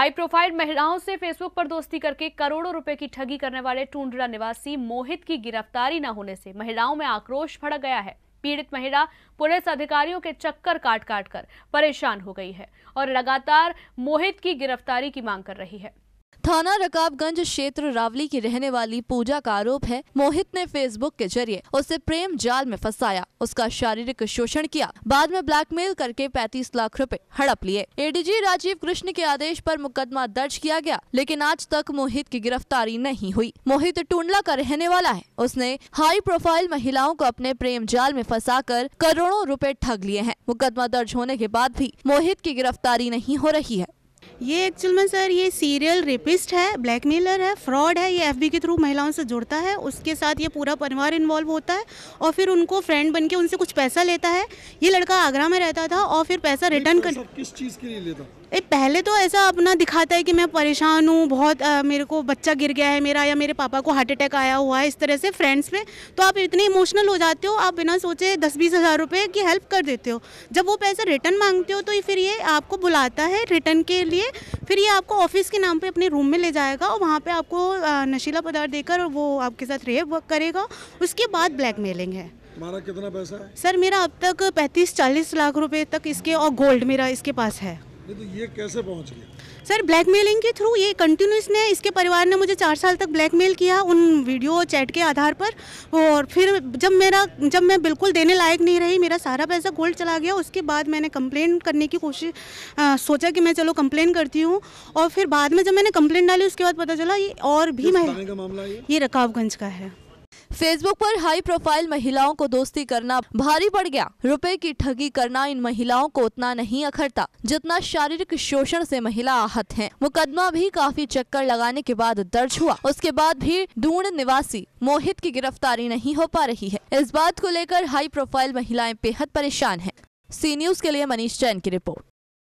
High profile महिलाओं से Facebook पर दोस्ती करके करोड़ों रुपए की ठगी करने वाले टूंडरा निवासी मोहित की गिरफ्तारी न होने से महिलाओं में आक्रोश भड़क गया है पीड़ित महिला पुलिस अधिकारियों के चक्कर काट काट कर परेशान हो गई है और लगातार मोहित की गिरफ्तारी की मांग कर रही है थाना रकाबगंज क्षेत्र रावली की रहने वाली पूजा का आरोप है मोहित ने फेसबुक के जरिए उसे प्रेम जाल में फंसाया उसका शारीरिक शोषण किया बाद में ब्लैकमेल करके 35 लाख रुपए हड़प लिए एडीजी राजीव कृष्ण के आदेश पर मुकदमा दर्ज किया गया लेकिन आज तक मोहित की गिरफ्तारी नहीं हुई मोहित टूडला का रहने वाला है उसने हाई प्रोफाइल महिलाओं को अपने प्रेम जाल में फंसा कर करोड़ों रूपए ठग लिए हैं मुकदमा दर्ज होने के बाद भी मोहित की गिरफ्तारी नहीं हो रही है ये एक्चुअल में सर ये सीरियल रेपिस्ट है ब्लैकमेलर है फ्रॉड है ये एफबी के थ्रू महिलाओं से जुड़ता है उसके साथ ये पूरा परिवार इन्वॉल्व होता है और फिर उनको फ्रेंड बन के उनसे कुछ पैसा लेता है ये लड़का आगरा में रहता था और फिर पैसा रिटर्न कर किस चीज़ के लिए लेता ए, पहले तो ऐसा अपना दिखाता है कि मैं परेशान हूँ बहुत आ, मेरे को बच्चा गिर गया है मेरा या मेरे पापा को हार्ट अटैक आया हुआ है इस तरह से फ्रेंड्स पे तो आप इतने इमोशनल हो जाते हो आप बिना सोचे दस बीस हज़ार रुपये की हेल्प कर देते हो जब वो पैसा रिटर्न मांगते हो तो फिर ये आपको बुलाता है रिटर्न के लिए फिर ये आपको ऑफिस के नाम पर अपने रूम में ले जाएगा और वहाँ पर आपको नशीला पदार्थ देकर वो आपके साथ रेप करेगा उसके बाद ब्लैकमेलिंग है कितना पैसा है सर मेरा अब तक पैंतीस चालीस लाख रुपए तक इसके और गोल्ड मेरा इसके पास है तो ये कैसे पहुंच गया सर ब्लैकमेलिंग के थ्रू ये कंटिन्यूस ने इसके परिवार ने मुझे चार साल तक ब्लैकमेल किया उन वीडियो चैट के आधार पर और फिर जब मेरा जब मैं बिल्कुल देने लायक नहीं रही मेरा सारा पैसा गोल्ड चला गया उसके बाद मैंने कंप्लेन करने की कोशिश सोचा कि मैं चलो कंप्लेन करती हूँ और फिर बाद में जब मैंने कंप्लेन डाली उसके बाद पता चला ये और भी महिला ये रकाबगंज का है फेसबुक पर हाई प्रोफाइल महिलाओं को दोस्ती करना भारी पड़ गया रुपए की ठगी करना इन महिलाओं को उतना नहीं अखरता जितना शारीरिक शोषण से महिला आहत हैं। मुकदमा भी काफी चक्कर लगाने के बाद दर्ज हुआ उसके बाद भी ढूंढ निवासी मोहित की गिरफ्तारी नहीं हो पा रही है इस बात को लेकर हाई प्रोफाइल महिलाएं बेहद परेशान है सी न्यूज के लिए मनीष जैन की रिपोर्ट